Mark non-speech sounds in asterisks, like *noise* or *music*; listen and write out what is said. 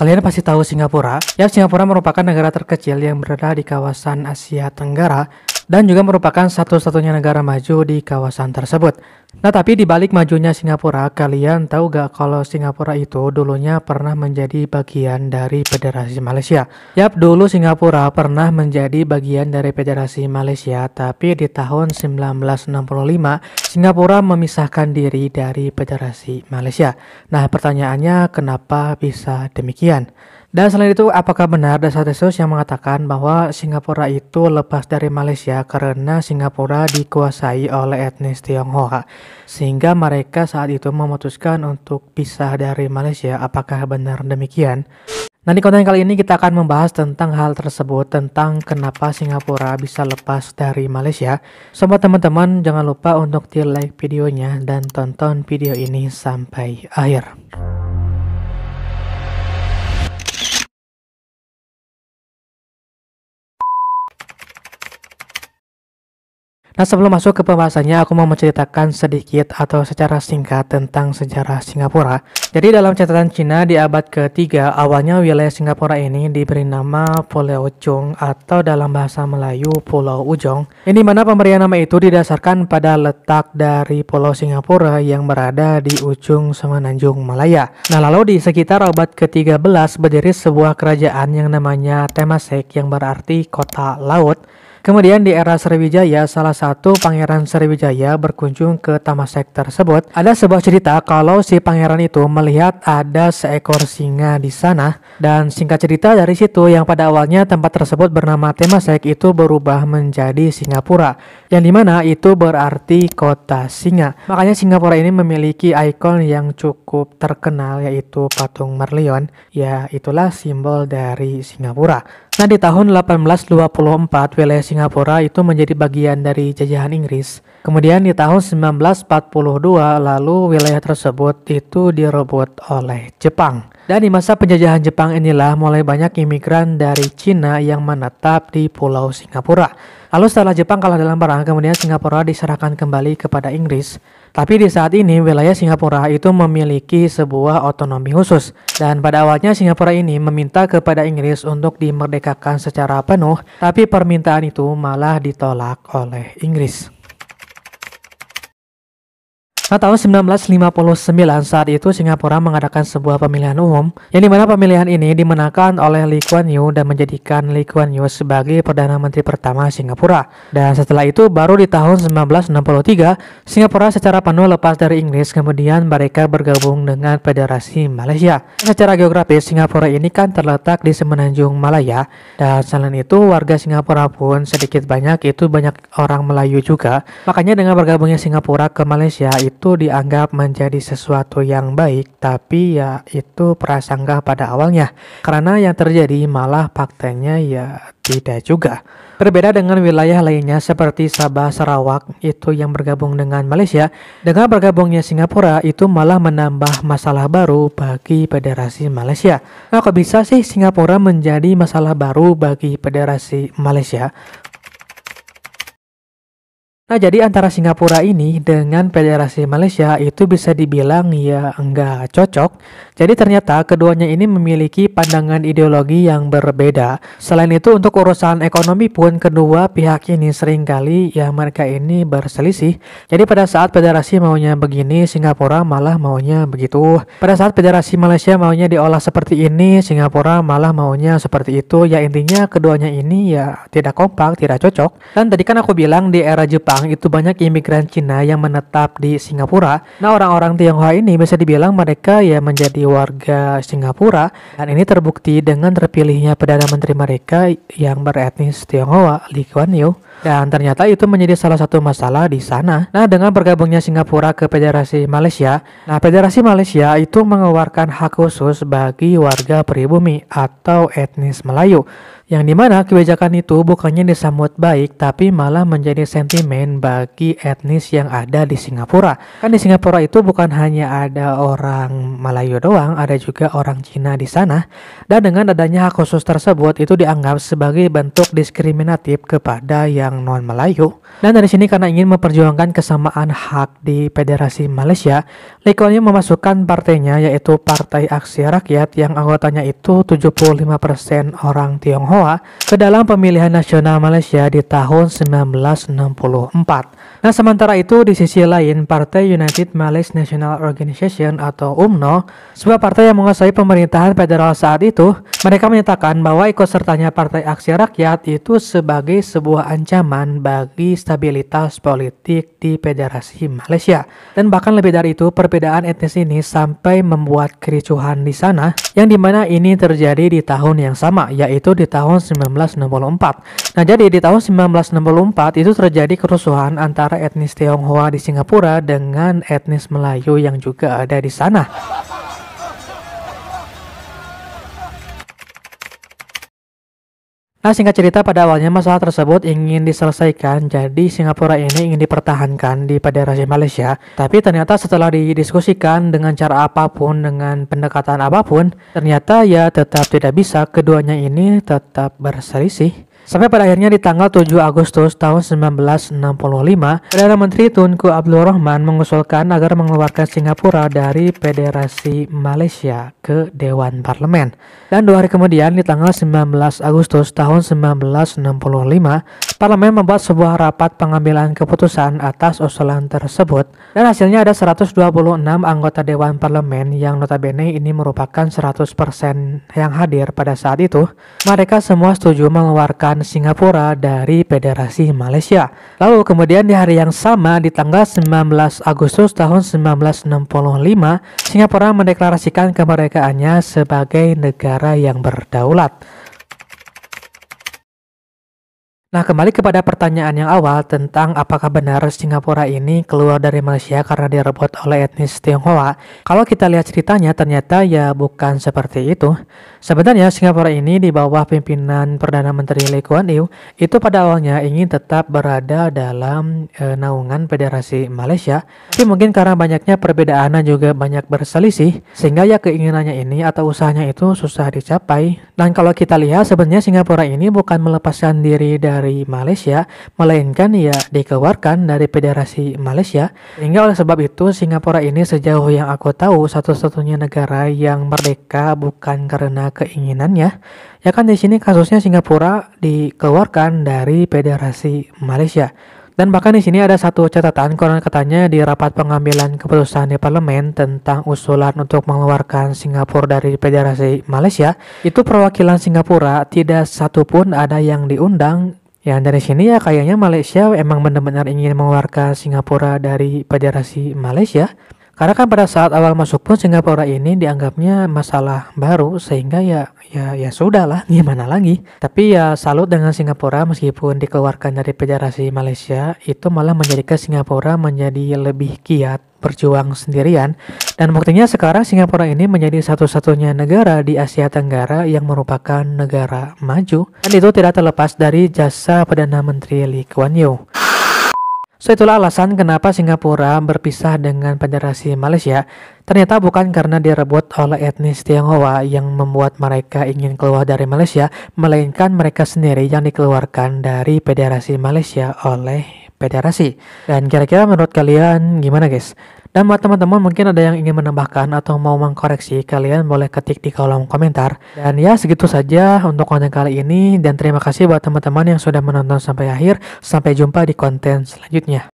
Kalian pasti tahu Singapura. Ya, Singapura merupakan negara terkecil yang berada di kawasan Asia Tenggara dan juga merupakan satu-satunya negara maju di kawasan tersebut. Nah, tapi di balik majunya Singapura, kalian tahu gak kalau Singapura itu dulunya pernah menjadi bagian dari Federasi Malaysia? Yap, dulu Singapura pernah menjadi bagian dari Federasi Malaysia, tapi di tahun 1965 Singapura memisahkan diri dari Federasi Malaysia. Nah, pertanyaannya kenapa bisa demikian? Dan selain itu, apakah benar ada statistik yang mengatakan bahwa Singapura itu lepas dari Malaysia karena Singapura dikuasai oleh etnis Tionghoa, sehingga mereka saat itu memutuskan untuk pisah dari Malaysia? Apakah benar demikian? Nah di konten kali ini kita akan membahas tentang hal tersebut tentang kenapa Singapura bisa lepas dari Malaysia. Sobat teman-teman jangan lupa untuk di like videonya dan tonton video ini sampai akhir. Nah sebelum masuk ke pembahasannya, aku mau menceritakan sedikit atau secara singkat tentang sejarah Singapura. Jadi dalam catatan Cina di abad ketiga, awalnya wilayah Singapura ini diberi nama Pulau Ujong atau dalam bahasa Melayu Pulau Ujong. Ini mana pemberian nama itu didasarkan pada letak dari Pulau Singapura yang berada di ujung Semenanjung Malaya. Nah lalu di sekitar abad ke-13 berdiri sebuah kerajaan yang namanya Temasek yang berarti kota laut. Kemudian di era Sriwijaya, salah satu pangeran Sriwijaya berkunjung ke taman sek tersebut. Ada sebuah cerita kalau si pangeran itu melihat ada seekor singa di sana. Dan singkat cerita dari situ yang pada awalnya tempat tersebut bernama Temasek itu berubah menjadi Singapura. Yang dimana itu berarti kota singa. Makanya Singapura ini memiliki ikon yang cukup terkenal yaitu patung Merlion. Ya itulah simbol dari Singapura. Nah, di tahun 1824, wilayah Singapura itu menjadi bagian dari jajahan Inggris. Kemudian di tahun 1942, lalu wilayah tersebut itu direbut oleh Jepang. Dan di masa penjajahan Jepang inilah mulai banyak imigran dari Cina yang menetap di pulau Singapura. Lalu setelah Jepang kalah dalam perang, kemudian Singapura diserahkan kembali kepada Inggris. Tapi di saat ini wilayah Singapura itu memiliki sebuah otonomi khusus dan pada awalnya Singapura ini meminta kepada Inggris untuk dimerdekakan secara penuh, tapi permintaan itu malah ditolak oleh Inggris. Nah, tahun 1959 saat itu Singapura mengadakan sebuah pemilihan umum yang dimana pemilihan ini dimenangkan oleh Lee Kuan Yew dan menjadikan Lee Kuan Yew sebagai Perdana Menteri pertama Singapura. Dan setelah itu baru di tahun 1963 Singapura secara penuh lepas dari Inggris kemudian mereka bergabung dengan Federasi Malaysia. Secara geografis Singapura ini kan terletak di semenanjung Malaya dan selain itu warga Singapura pun sedikit banyak itu banyak orang Melayu juga. Makanya dengan bergabungnya Singapura ke Malaysia itu itu dianggap menjadi sesuatu yang baik, tapi ya itu prasangka pada awalnya. Karena yang terjadi malah faktanya ya tidak juga. Berbeda dengan wilayah lainnya seperti Sabah, Sarawak itu yang bergabung dengan Malaysia, dengan bergabungnya Singapura itu malah menambah masalah baru bagi Federasi Malaysia. Nah, kok bisa sih Singapura menjadi masalah baru bagi Federasi Malaysia? Nah, jadi antara Singapura ini dengan Federasi Malaysia itu bisa dibilang ya enggak cocok. Jadi ternyata keduanya ini memiliki pandangan ideologi yang berbeda. Selain itu untuk urusan ekonomi pun kedua pihak ini seringkali ya mereka ini berselisih. Jadi pada saat federasi maunya begini, Singapura malah maunya begitu. Pada saat federasi Malaysia maunya diolah seperti ini, Singapura malah maunya seperti itu. Ya intinya keduanya ini ya tidak kompak, tidak cocok. Dan tadi kan aku bilang di era Jepang Jepang itu banyak imigran Cina yang menetap di Singapura. Nah, orang-orang Tionghoa ini bisa dibilang mereka ya menjadi warga Singapura dan ini terbukti dengan terpilihnya Perdana Menteri mereka yang beretnis Tionghoa, Lee Kuan Yew. Dan ternyata itu menjadi salah satu masalah di sana. Nah, dengan bergabungnya Singapura ke Federasi Malaysia, nah Federasi Malaysia itu mengeluarkan hak khusus bagi warga pribumi atau etnis Melayu yang dimana kebijakan itu bukannya disambut baik tapi malah menjadi sentimen bagi etnis yang ada di Singapura. Kan di Singapura itu bukan hanya ada orang Melayu doang, ada juga orang Cina di sana. Dan dengan adanya hak khusus tersebut itu dianggap sebagai bentuk diskriminatif kepada yang orang non Melayu. Dan dari sini karena ingin memperjuangkan kesamaan hak di Federasi Malaysia, Lee memasukkan partainya yaitu Partai Aksi Rakyat yang anggotanya itu 75% orang Tionghoa ke dalam pemilihan nasional Malaysia di tahun 1964. Nah sementara itu di sisi lain Partai United Malays National Organization atau UMNO, sebuah partai yang menguasai pemerintahan federal saat itu, mereka menyatakan bahwa ikut sertanya Partai Aksi Rakyat itu sebagai sebuah ancaman ancaman bagi stabilitas politik di Federasi Malaysia. Dan bahkan lebih dari itu, perbedaan etnis ini sampai membuat kericuhan di sana, yang dimana ini terjadi di tahun yang sama, yaitu di tahun 1964. Nah, jadi di tahun 1964 itu terjadi kerusuhan antara etnis Tionghoa di Singapura dengan etnis Melayu yang juga ada di sana. Nah singkat cerita pada awalnya masalah tersebut ingin diselesaikan jadi Singapura ini ingin dipertahankan di Federasi Malaysia tapi ternyata setelah didiskusikan dengan cara apapun dengan pendekatan apapun ternyata ya tetap tidak bisa keduanya ini tetap berselisih Sampai pada akhirnya di tanggal 7 Agustus tahun 1965, Perdana Menteri Tunku Abdul Rahman mengusulkan agar mengeluarkan Singapura dari Federasi Malaysia ke Dewan Parlemen. Dan dua hari kemudian di tanggal 19 Agustus tahun 1965, Parlemen membuat sebuah rapat pengambilan keputusan atas usulan tersebut. Dan hasilnya ada 126 anggota Dewan Parlemen yang notabene ini merupakan 100% yang hadir pada saat itu. Mereka semua setuju mengeluarkan dan Singapura dari Federasi Malaysia. Lalu kemudian di hari yang sama di tanggal 19 Agustus tahun 1965, Singapura mendeklarasikan kemerdekaannya sebagai negara yang berdaulat. Nah, kembali kepada pertanyaan yang awal tentang apakah benar Singapura ini keluar dari Malaysia karena direbut oleh etnis Tionghoa. Kalau kita lihat ceritanya, ternyata ya bukan seperti itu. Sebenarnya Singapura ini di bawah pimpinan Perdana Menteri Lee Kuan Yew itu pada awalnya ingin tetap berada dalam e, naungan Federasi Malaysia. Tapi mungkin karena banyaknya perbedaan dan juga banyak berselisih, sehingga ya keinginannya ini atau usahanya itu susah dicapai. Dan kalau kita lihat, sebenarnya Singapura ini bukan melepaskan diri dari dari Malaysia, melainkan ya dikeluarkan dari Federasi Malaysia. sehingga oleh sebab itu Singapura ini sejauh yang aku tahu satu-satunya negara yang merdeka bukan karena keinginannya. Ya kan di sini kasusnya Singapura dikeluarkan dari Federasi Malaysia. Dan bahkan di sini ada satu catatan konon katanya di rapat pengambilan keputusan di parlemen tentang usulan untuk mengeluarkan Singapura dari Federasi Malaysia, itu perwakilan Singapura tidak satupun ada yang diundang Ya dari sini ya kayaknya Malaysia emang benar-benar ingin mengeluarkan Singapura dari federasi Malaysia. Karena kan pada saat awal masuk pun Singapura ini dianggapnya masalah baru sehingga ya ya ya sudah lah *laughs* gimana lagi. Tapi ya salut dengan Singapura meskipun dikeluarkan dari federasi Malaysia itu malah menjadikan Singapura menjadi lebih kiat berjuang sendirian dan buktinya sekarang Singapura ini menjadi satu-satunya negara di Asia Tenggara yang merupakan negara maju dan itu tidak terlepas dari jasa Perdana Menteri Lee Kuan Yew. So itulah alasan kenapa Singapura berpisah dengan Federasi Malaysia. Ternyata bukan karena direbut oleh etnis Tionghoa yang membuat mereka ingin keluar dari Malaysia, melainkan mereka sendiri yang dikeluarkan dari Federasi Malaysia oleh federasi. Dan kira-kira menurut kalian gimana guys? Dan buat teman-teman mungkin ada yang ingin menambahkan atau mau mengkoreksi, kalian boleh ketik di kolom komentar. Dan ya segitu saja untuk konten kali ini dan terima kasih buat teman-teman yang sudah menonton sampai akhir. Sampai jumpa di konten selanjutnya.